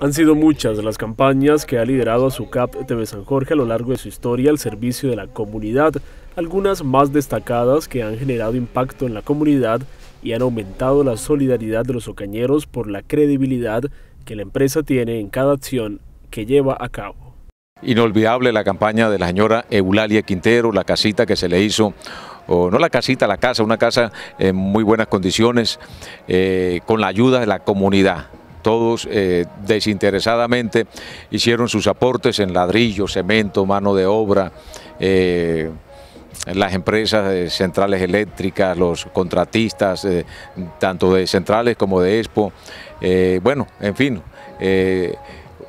Han sido muchas las campañas que ha liderado a Cap TV San Jorge a lo largo de su historia al servicio de la comunidad, algunas más destacadas que han generado impacto en la comunidad y han aumentado la solidaridad de los ocañeros por la credibilidad que la empresa tiene en cada acción que lleva a cabo. Inolvidable la campaña de la señora Eulalia Quintero, la casita que se le hizo, o no la casita, la casa, una casa en muy buenas condiciones, eh, con la ayuda de la comunidad todos eh, desinteresadamente hicieron sus aportes en ladrillo, cemento, mano de obra, eh, las empresas eh, centrales eléctricas, los contratistas, tanto de centrales como de Expo, bueno, en fin,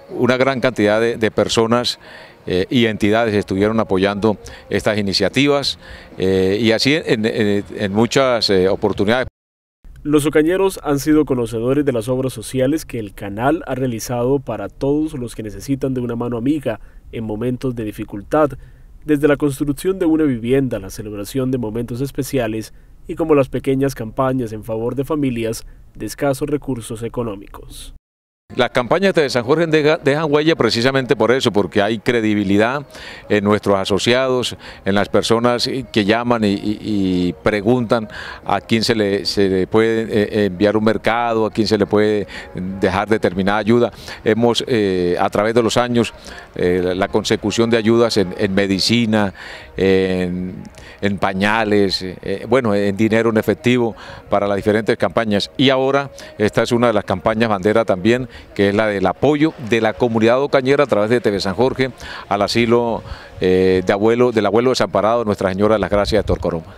una gran cantidad de, personas y entidades estuvieron apoyando estas iniciativas y así en, muchas oportunidades. Los ocañeros han sido conocedores de las obras sociales que el canal ha realizado para todos los que necesitan de una mano amiga en momentos de dificultad, desde la construcción de una vivienda, la celebración de momentos especiales y como las pequeñas campañas en favor de familias de escasos recursos económicos. Las campañas de San Jorge dejan huella precisamente por eso, porque hay credibilidad en nuestros asociados, en las personas que llaman y, preguntan a quién se le, puede eh, enviar un mercado, a quién se le puede dejar determinada ayuda. Hemos, eh, a través de los años, eh, la consecución de ayudas en, medicina, en, pañales, bueno, en dinero en efectivo para las diferentes campañas. Y ahora esta es una de las campañas bandera también que es la del apoyo de la comunidad ocañera a través de TV San Jorge al asilo eh, de abuelo, del abuelo desamparado Nuestra Señora de las Gracias de Torcoroma.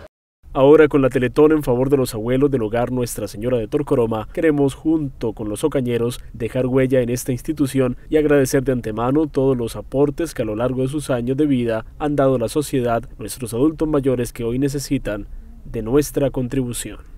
Ahora con la Teletón en favor de los abuelos del hogar Nuestra Señora de Torcoroma, queremos junto con los ocañeros dejar huella en esta institución y agradecer de antemano todos los aportes que a lo largo de sus años de vida han dado la sociedad, nuestros adultos mayores que hoy necesitan de nuestra contribución.